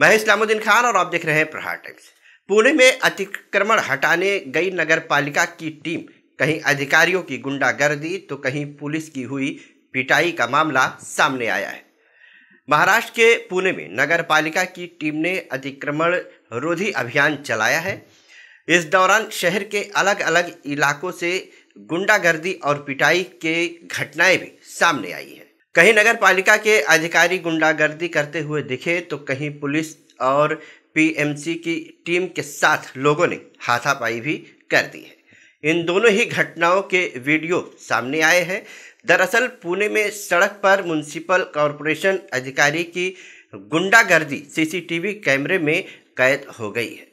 मैं इस्लामुद्दीन खान और आप देख रहे हैं प्रहार टाइम्स पुणे में अतिक्रमण हटाने गई नगर पालिका की टीम कहीं अधिकारियों की गुंडागर्दी तो कहीं पुलिस की हुई पिटाई का मामला सामने आया है महाराष्ट्र के पुणे में नगर पालिका की टीम ने अतिक्रमण रोधी अभियान चलाया है इस दौरान शहर के अलग अलग इलाकों से गुंडागर्दी और पिटाई के घटनाएं भी सामने आई हैं कहीं नगर पालिका के अधिकारी गुंडागर्दी करते हुए दिखे तो कहीं पुलिस और पीएमसी की टीम के साथ लोगों ने हाथापाई भी कर दी है इन दोनों ही घटनाओं के वीडियो सामने आए हैं दरअसल पुणे में सड़क पर म्यूनसिपल कॉरपोरेशन अधिकारी की गुंडागर्दी सीसीटीवी कैमरे में कैद हो गई है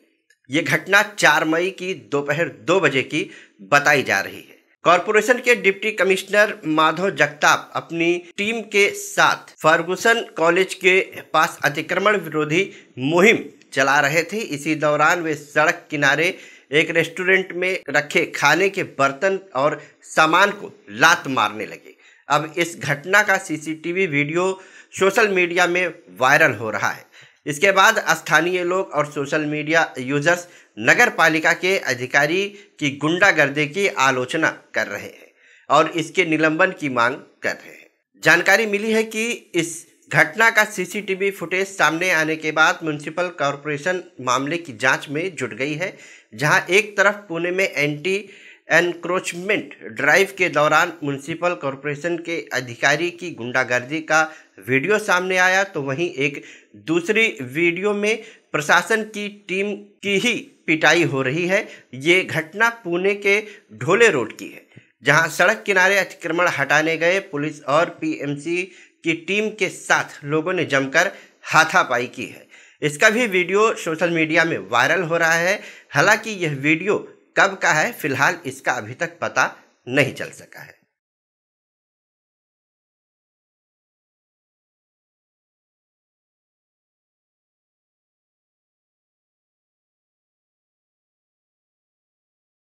ये घटना 4 मई की दोपहर दो बजे की बताई जा रही है कॉरपोरेशन के डिप्टी कमिश्नर माधव जगताप अपनी टीम के साथ फर्गुसन कॉलेज के पास अतिक्रमण विरोधी मुहिम चला रहे थे इसी दौरान वे सड़क किनारे एक रेस्टोरेंट में रखे खाने के बर्तन और सामान को लात मारने लगे अब इस घटना का सीसीटीवी वीडियो सोशल मीडिया में वायरल हो रहा है इसके बाद स्थानीय लोग और सोशल मीडिया यूजर्स नगर पालिका के अधिकारी की गुंडागर्दी की आलोचना कर रहे हैं और इसके निलंबन की मांग कर रहे हैं जानकारी मिली है कि इस घटना का सीसीटीवी फुटेज सामने आने के बाद म्यूनसिपल कॉरपोरेशन मामले की जांच में जुट गई है जहां एक तरफ पुणे में एंटी एनक्रोचमेंट ड्राइव के दौरान म्यूनसिपल कॉरपोरेशन के अधिकारी की गुंडागर्दी का वीडियो सामने आया तो वहीं एक दूसरी वीडियो में प्रशासन की टीम की ही पिटाई हो रही है ये घटना पुणे के ढोले रोड की है जहां सड़क किनारे अतिक्रमण हटाने गए पुलिस और पीएमसी की टीम के साथ लोगों ने जमकर हाथापाई की है इसका भी वीडियो सोशल मीडिया में वायरल हो रहा है हालांकि यह वीडियो कब का है फिलहाल इसका अभी तक पता नहीं चल सका है